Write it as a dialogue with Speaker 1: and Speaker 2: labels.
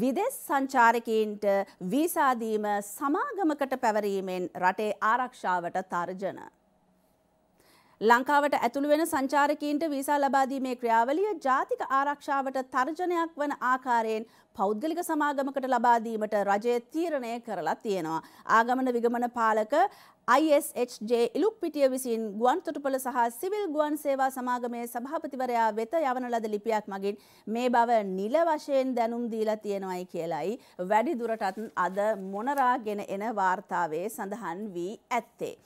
Speaker 1: විදෙස් සංචාරකීන්ට වීසාදීම සමාගමකට පැවරීමෙන් රටේ ආරක්ෂාවට තර්ජන. ලංකාවට ඇතුළු වෙන සංචාරකීන්ට වීසා ලබා දීමේ ක්‍රියාවලිය ජාතික ආරක්ෂාවට තර්ජනයක් වන ආකාරයෙන් පෞද්ගලික සමාගමකට ලබා දීමට රජය තීරණය කරලා තියෙනවා. ආගමන විගමන පාලක ISHJ ඉලුක්පිටිය විසින් ගුවන්තොටුපළ සහ සිවිල් ගුවන් සේවා සමාගමේ සභාපතිවරයා වෙත යවන ලද ලිපියක් මගින් මේ බව නිල වශයෙන් දැනුම් දීලා තියෙනවායි කියලයි වැඩි දුරටත් අද මොනරාගෙන එන වාර්තාවේ සඳහන්
Speaker 2: වී ඇත්තේ.